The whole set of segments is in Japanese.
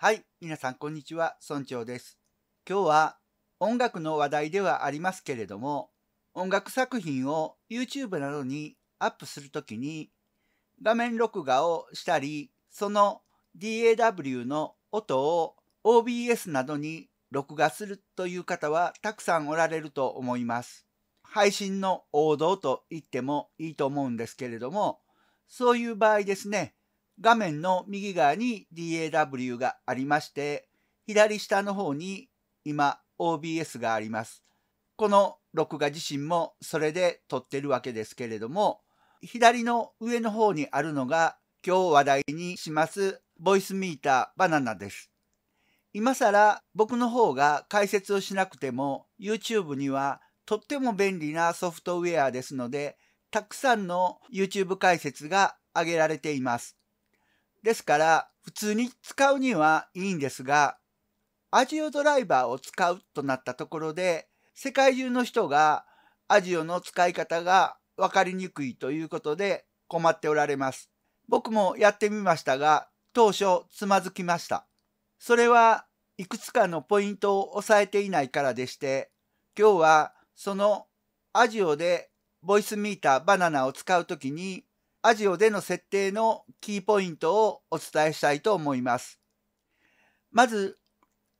はい、皆さんこんにちは、村長です。今日は音楽の話題ではありますけれども、音楽作品を YouTube などにアップするときに、画面録画をしたり、その DAW の音を OBS などに録画するという方はたくさんおられると思います。配信の王道と言ってもいいと思うんですけれども、そういう場合ですね、画面の右側に DAW がありまして、左下の方に今 OBS があります。この録画自身もそれで撮ってるわけですけれども、左の上の方にあるのが今日話題にしますボイスミーターバナナです。今更僕の方が解説をしなくても YouTube にはとっても便利なソフトウェアですので、たくさんの YouTube 解説が挙げられています。ですから普通に使うにはいいんですが、アジオドライバーを使うとなったところで、世界中の人がアジオの使い方がわかりにくいということで困っておられます。僕もやってみましたが、当初つまずきました。それはいくつかのポイントを押さえていないからでして、今日はそのアジオでボイスミーターバナナを使うときにアジオでの設定のキーポイントをお伝えしたいと思います。まず、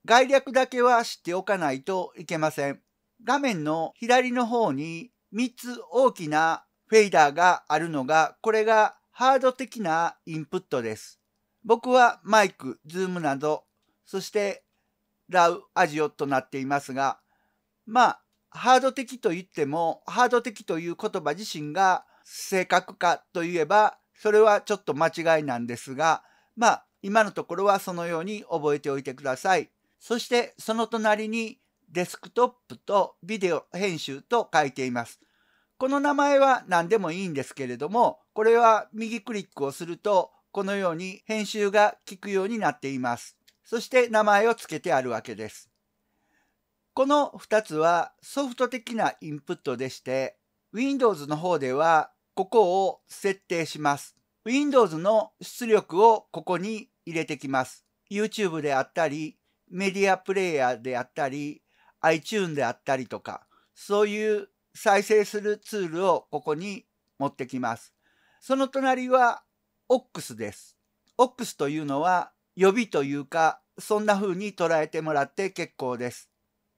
概略だけは知っておかないといけません。画面の左の方に3つ大きなフェイダーがあるのが、これがハード的なインプットです。僕はマイク、ズームなど、そしてラウ、アジオとなっていますが、まあ、ハード的と言っても、ハード的という言葉自身が正確かといえばそれはちょっと間違いなんですがまあ今のところはそのように覚えておいてください。そしてその隣にデスクトップとビデオ編集と書いています。この名前は何でもいいんですけれども、これは右クリックをするとこのように編集が効くようになっています。そして名前を付けてあるわけです。この2つはソフト的なインプットでして、Windows の方ではここを設定します。Windows の出力をここに入れてきます。YouTube であったり、メディアプレイヤーであったり、iTune であったりとか、そういう再生するツールをここに持ってきます。その隣は OX です。OX というのは予備というか、そんな風に捉えてもらって結構です。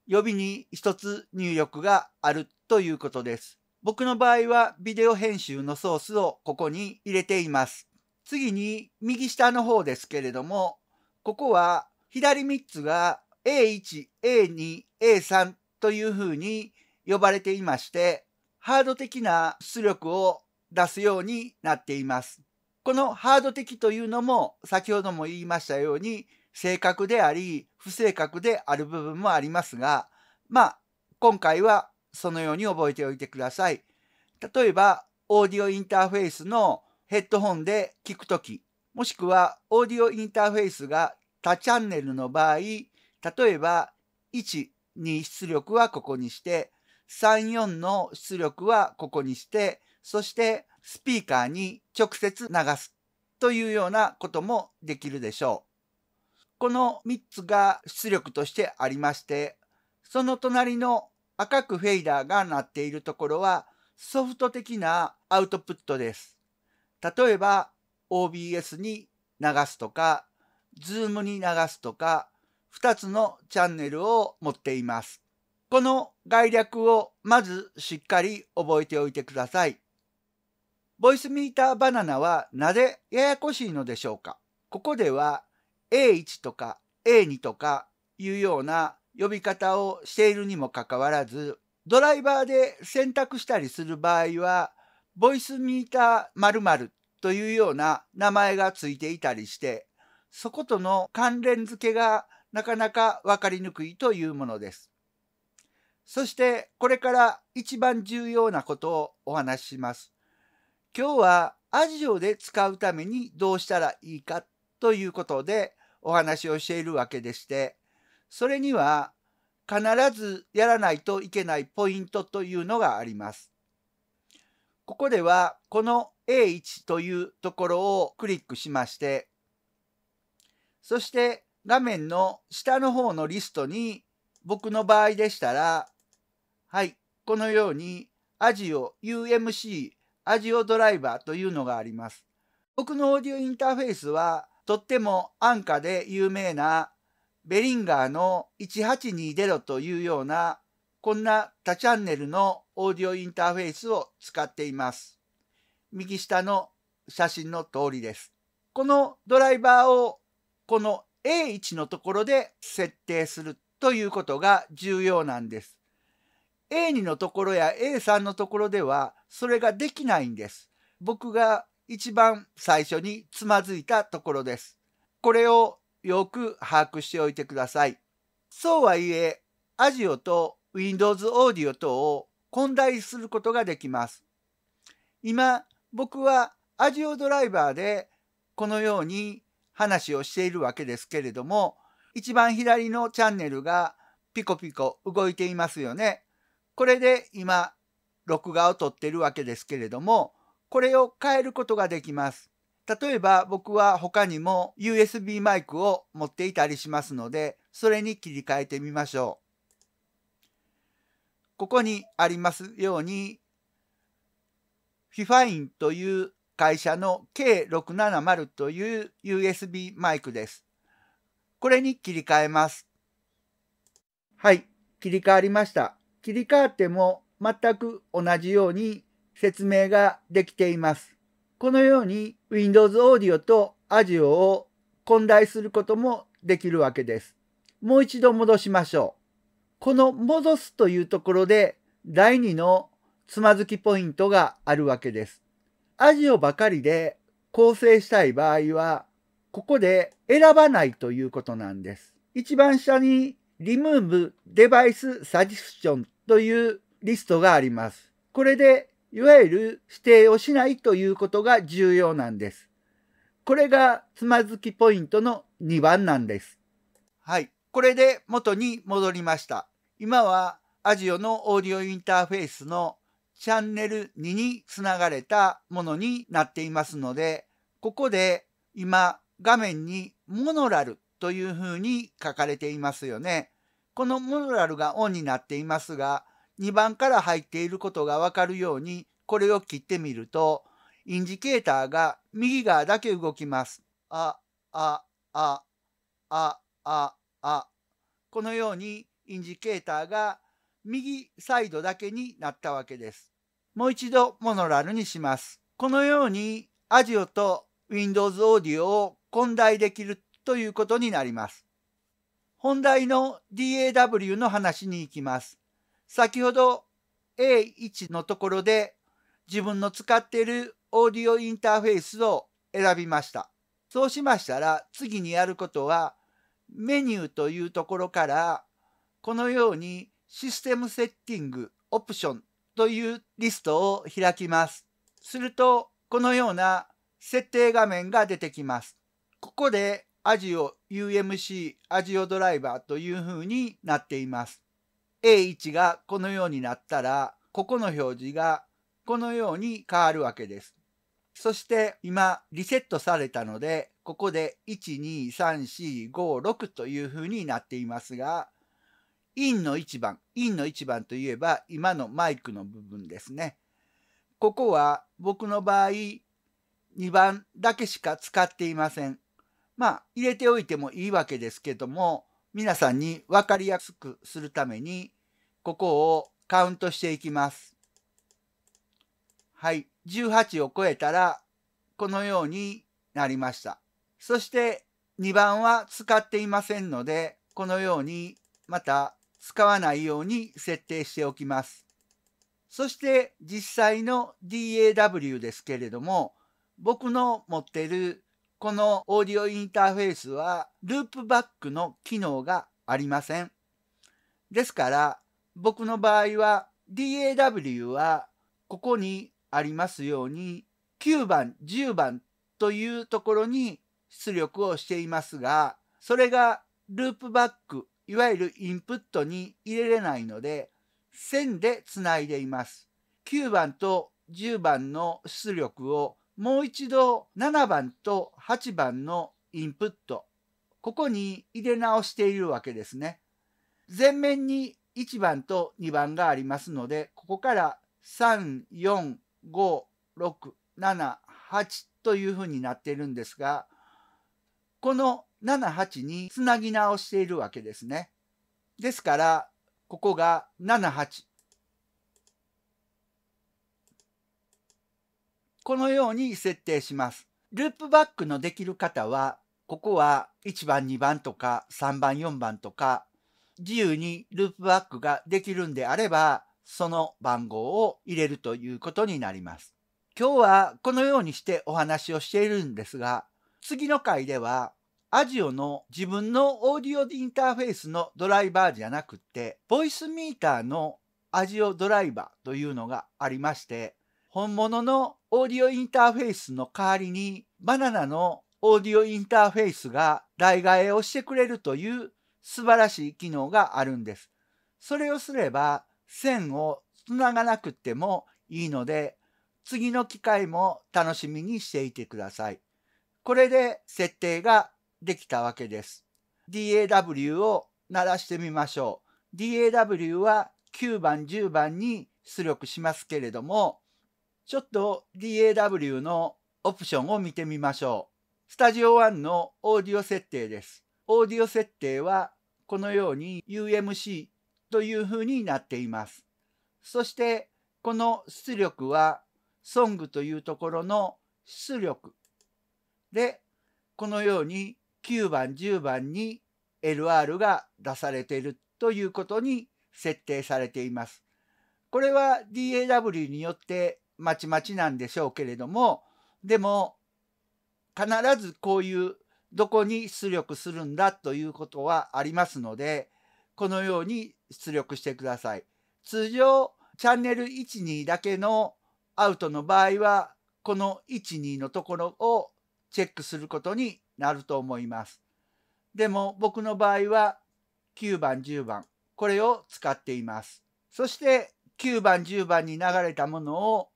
予備に一つ入力があるということです。僕の場合はビデオ編集のソースをここに入れています。次に右下の方ですけれども、ここは左3つが A1、A2、A3 というふうに呼ばれていまして、ハード的な出力を出すようになっています。このハード的というのも先ほども言いましたように正確であり不正確である部分もありますが、まあ今回はそのように覚えておいてください。例えば、オーディオインターフェースのヘッドホンで聞くとき、もしくはオーディオインターフェースが多チャンネルの場合、例えば1に出力はここにして、3、4の出力はここにして、そしてスピーカーに直接流すというようなこともできるでしょう。この3つが出力としてありまして、その隣の赤くフェイダーが鳴っているところはソフト的なアウトプットです。例えば OBS に流すとか、Zoom に流すとか、2つのチャンネルを持っています。この概略をまずしっかり覚えておいてください。ボイスミーターバナナはなぜややこしいのでしょうかここでは A1 とか A2 とかいうような呼び方をしているにもかかわらず、ドライバーで選択したりする場合は、ボイスミーター〇〇というような名前がついていたりして、そことの関連付けがなかなか分かりにくいというものです。そしてこれから一番重要なことをお話しします。今日はアジオで使うためにどうしたらいいかということでお話をしているわけでして、それには必ずやらないといけないポイントというのがあります。ここではこの A1 というところをクリックしまして、そして画面の下の方のリストに僕の場合でしたら、はい、このようにアジオ UMC アジオドライバーというのがあります。僕のオーディオインターフェースはとっても安価で有名なベリンガーの1820というようなこんな多チャンネルのオーディオインターフェースを使っています。右下の写真の通りです。このドライバーをこの A1 のところで設定するということが重要なんです。A2 のところや A3 のところではそれができないんです。僕が一番最初につまずいたところです。これをよく把握しておいてください。そうはいえ、アジオと Windows オーディオ等を混在することができます。今、僕はアジオドライバーでこのように話をしているわけですけれども、一番左のチャンネルがピコピコ動いていますよね。これで今、録画を撮ってるわけですけれども、これを変えることができます。例えば僕は他にも USB マイクを持っていたりしますので、それに切り替えてみましょう。ここにありますように、Fifine という会社の K670 という USB マイクです。これに切り替えます。はい、切り替わりました。切り替わっても全く同じように説明ができています。このように Windows Audio と Azure を混在することもできるわけです。もう一度戻しましょう。この戻すというところで第2のつまずきポイントがあるわけです。Azure ばかりで構成したい場合は、ここで選ばないということなんです。一番下に Remove Device Suggestion というリストがあります。これでいわゆる否定をしないということが重要なんです。これがつまずきポイントの2番なんです。はい。これで元に戻りました。今はアジオのオーディオインターフェースのチャンネル2につながれたものになっていますので、ここで今画面にモノラルというふうに書かれていますよね。このモノラルがオンになっていますが、2番から入っていることがわかるようにこれを切ってみるとインジケーターが右側だけ動きます。あ、あ、あ、あ、あ、あ。このようにインジケーターが右サイドだけになったわけです。もう一度モノラルにします。このようにアジオと Windows Audio を混在できるということになります。本題の DAW の話に行きます。先ほど A1 のところで自分の使っているオーディオインターフェースを選びました。そうしましたら次にやることはメニューというところからこのようにシステムセッティングオプションというリストを開きます。するとこのような設定画面が出てきます。ここで AGIO UMC アジ o ドライバーというふうになっています。A1 がこのようになったら、ここの表示がこのように変わるわけです。そして今リセットされたので、ここで12345というふうになっていますが、インの1番、インの1番といえば今のマイクの部分ですね。ここは僕の場合2番だけしか使っていません。まあ入れておいてもいいわけですけども、皆さんに分かりやすくするために、ここをカウントしていきます。はい。18を超えたら、このようになりました。そして2番は使っていませんので、このようにまた使わないように設定しておきます。そして実際の DAW ですけれども、僕の持ってるこのオーディオインターフェースはループバックの機能がありません。ですから僕の場合は DAW はここにありますように9番10番というところに出力をしていますがそれがループバックいわゆるインプットに入れれないので線でつないでいます9番と10番の出力をもう一度7番と8番のインプット、ここに入れ直しているわけですね。前面に1番と2番がありますので、ここから3、4、5、6、7、8というふうになっているんですが、この7、8につなぎ直しているわけですね。ですから、ここが7、8。このように設定します。ループバックのできる方は、ここは1番、2番とか3番、4番とか、自由にループバックができるんであれば、その番号を入れるということになります。今日はこのようにしてお話をしているんですが、次の回では、アジオの自分のオーディオインターフェースのドライバーじゃなくて、ボイスミーターのアジオドライバーというのがありまして、本物のオーディオインターフェースの代わりにバナナのオーディオインターフェースが代替えをしてくれるという素晴らしい機能があるんです。それをすれば線をつながなくてもいいので次の機会も楽しみにしていてください。これで設定ができたわけです。DAW を鳴らしてみましょう。DAW は9番10番に出力しますけれどもちょっと DAW のオプションを見てみましょう。スタジオ1のオーディオ設定です。オーディオ設定はこのように UMC という風になっています。そしてこの出力はソングというところの出力でこのように9番10番に LR が出されているということに設定されています。これは DAW によってまちまちなんでしょうけれどもでも必ずこういうどこに出力するんだということはありますのでこのように出力してください。通常チャンネル12だけのアウトの場合はこの12のところをチェックすることになると思います。でも僕の場合は9番10番これを使っています。そして9番10番に流れたものを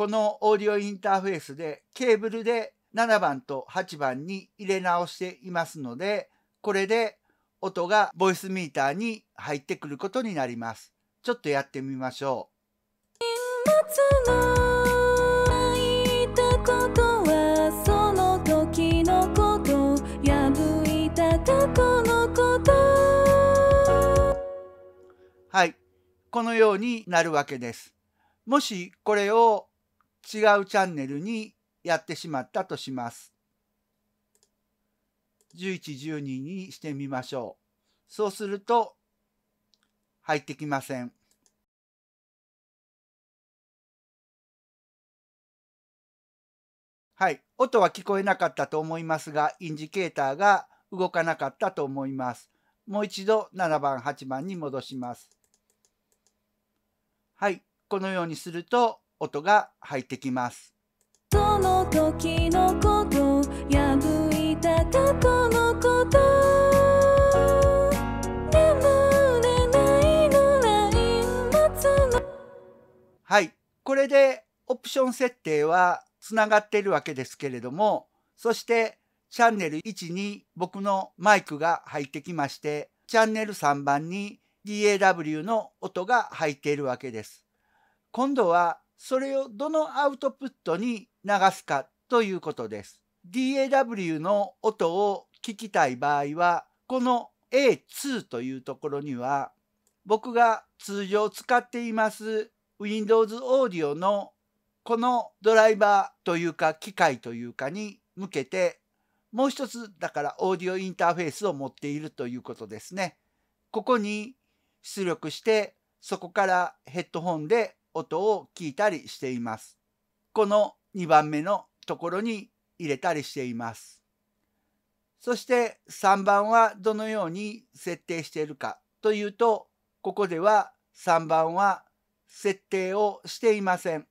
このオーディオインターフェースでケーブルで7番と8番に入れ直していますので、これで音がボイスミーターに入ってくることになります。ちょっとやってみましょう。はい。このようになるわけです。もしこれを違うチャンネルにやってしまったとします。1112にしてみましょう。そうすると入ってきません。はい。音は聞こえなかったと思いますが、インジケーターが動かなかったと思います。もう一度7番、8番に戻します。はい。このようにすると音が入ってきます。その時のこと破いた過去のことはい。これでオプション設定はつながってるわけですけれども、そしてチャンネル1に僕のマイクが入ってきまして、チャンネル3番に DAW の音が入っているわけです。今度はそれをどのアウトプットに流すかということです。DAW の音を聞きたい場合は、この A2 というところには、僕が通常使っています Windows Audio のこのドライバーというか機械というかに向けて、もう一つだからオーディオインターフェースを持っているということですね。ここに出力して、そこからヘッドホンで音を聞いたりしています。この2番目のところに入れたりしています。そして3番はどのように設定しているかというと、ここでは3番は設定をしていません。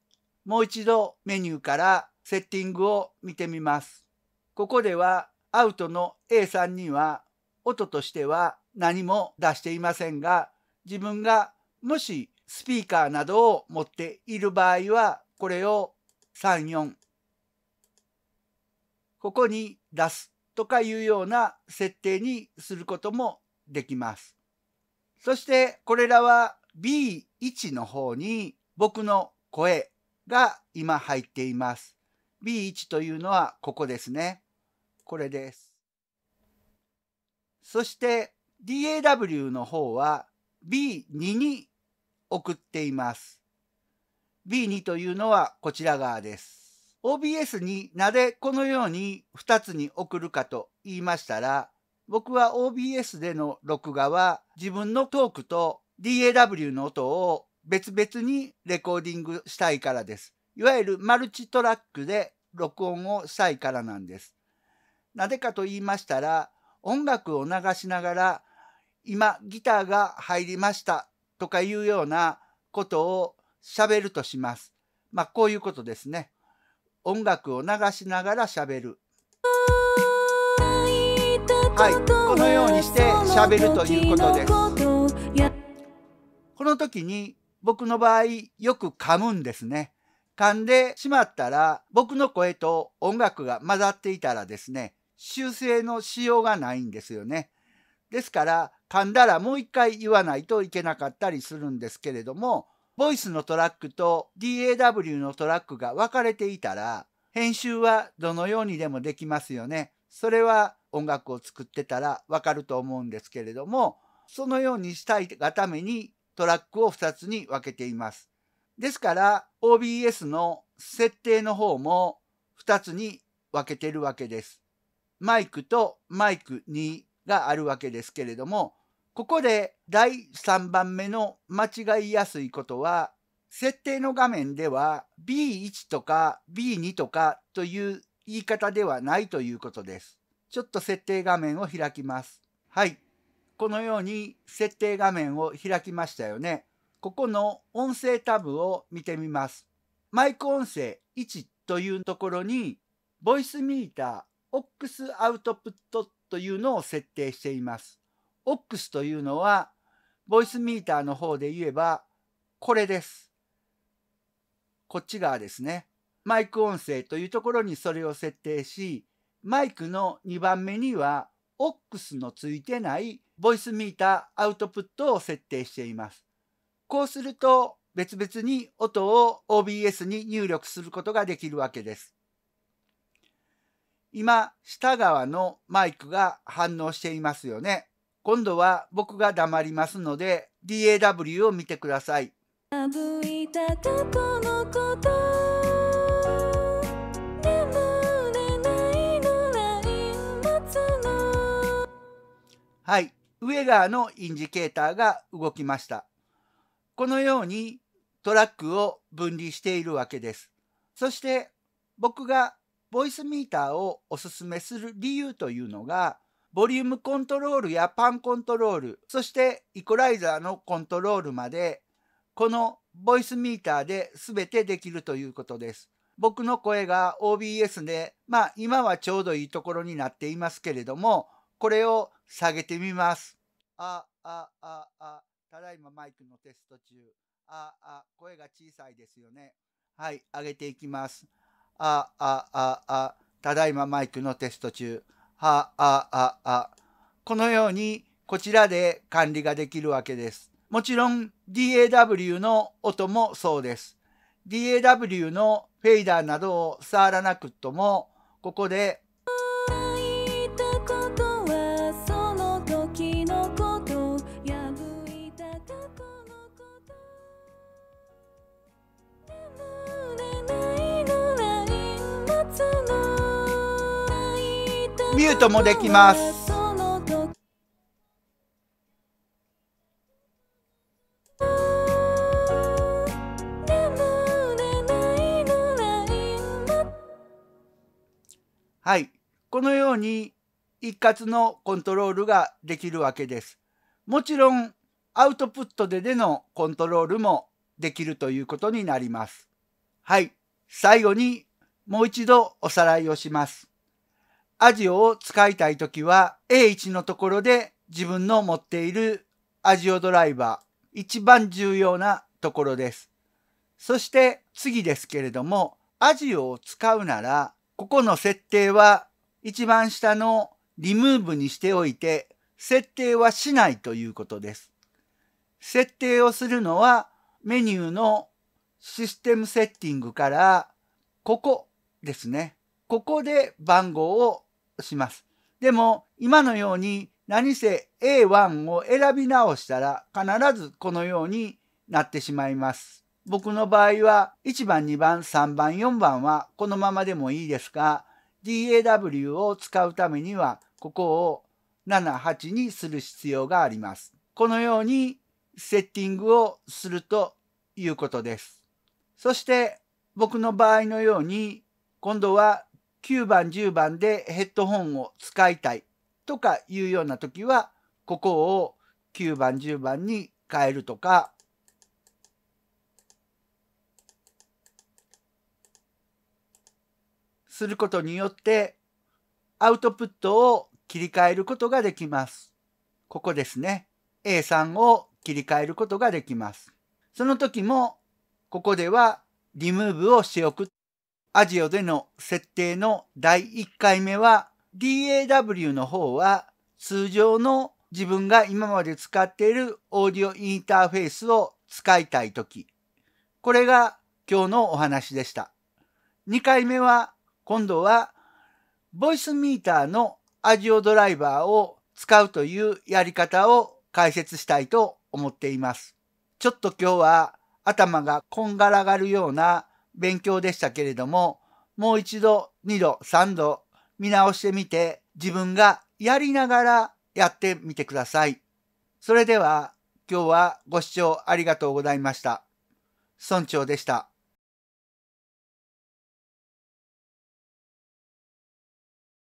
もう一度メニューからセッティングを見てみます。ここではアウトの A さんには音としては何も出していませんが、自分がもしスピーカーなどを持っている場合は、これを3、4、ここに出すとかいうような設定にすることもできます。そしてこれらは B1 の方に僕の声が今入っています。B1 というのはここですね。これです。そして DAW の方は B2 に送っています。B2 というのはこちら側です。OBS になぜこのように2つに送るかと言いましたら、僕は OBS での録画は自分のトークと DAW の音を別々にレコーディングしたいからです。いわゆるマルチトラックで録音をしたいからなんです。なぜかと言いましたら、音楽を流しながら、今ギターが入りましたとかいうようなことを喋るとします。まあ、こういうことですね。音楽を流しながら喋る。はい、このようにして喋るということです。この時に僕の場合よく噛むんですね。噛んでしまったら僕の声と音楽が混ざっていたらですね、修正のしようがないんですよね。ですから噛んだらもう一回言わないといけなかったりするんですけれどもボイスのトラックと DAW のトラックが分かれていたら編集はどのようにでもできますよね。それは音楽を作ってたらわかると思うんですけれどもそのようにしたいがためにトラックを2つに分けています。ですから OBS の設定の方も2つに分けてるわけです。マイクとマイク2があるわけですけれどもここで第3番目の間違いやすいことは設定の画面では B1 とか B2 とかという言い方ではないということです。ちょっと設定画面を開きます。はい。このように設定画面を開きましたよね。ここの音声タブを見てみます。マイク音声1というところに、ボイスミーターオックスアウトプットというのを設定しています。OX というのは、ボイスミーターの方で言えば、これです。こっち側ですね。マイク音声というところにそれを設定し、マイクの2番目には、OX のついてないボイスミーターアウトプットを設定しています。こうすると別々に音を OBS に入力することができるわけです。今、下側のマイクが反応していますよね。今度は僕が黙りますので、DAW を見てください。はい、上側のインジケーターが動きました。このようにトラックを分離しているわけです。そして僕がボイスミーターをおすすめする理由というのが、ボリュームコントロールやパンコントロール、そしてイコライザーのコントロールまで、このボイスミーターで全てできるということです。僕の声が OBS で、まあ今はちょうどいいところになっていますけれども、これを下げてみます。あ、あ、あ、あ、ただいまマイクのテスト中。あ、あ、声が小さいですよね。はい、上げていきます。ああああただいまマイクのテスト中はあああこのようにこちらで管理ができるわけです。もちろん DAW の音もそうです。DAW のフェイダーなどを触らなくともここでトもできますはいこのように一括のコントロールができるわけです。もちろんアウトプットででのコントロールもできるということになります。はい。最後にもう一度おさらいをします。アジオを使いたいときは A1 のところで自分の持っているアジオドライバー一番重要なところです。そして次ですけれどもアジオを使うならここの設定は一番下のリムーブにしておいて設定はしないということです。設定をするのはメニューのシステムセッティングからここですね。ここで番号をします。でも今のように何せ A1 を選び直したら必ずこのようになってしまいます。僕の場合は1番、2番、3番、4番はこのままでもいいですが DAW を使うためにはここを7、8にする必要があります。このようにセッティングをするということです。そして僕の場合のように今度は9番10番でヘッドホンを使いたいとかいうような時はここを9番10番に変えるとかすることによってアウトプットを切り替えることができます。ここですね。A3 を切り替えることができます。その時もここではリムーブをしておくアジオでの設定の第1回目は DAW の方は通常の自分が今まで使っているオーディオインターフェースを使いたいとき。これが今日のお話でした。2回目は今度はボイスミーターのアジオドライバーを使うというやり方を解説したいと思っています。ちょっと今日は頭がこんがらがるような勉強でしたけれども、もう一度、二度、三度見直してみて、自分がやりながらやってみてください。それでは、今日はご視聴ありがとうございました。村長でした。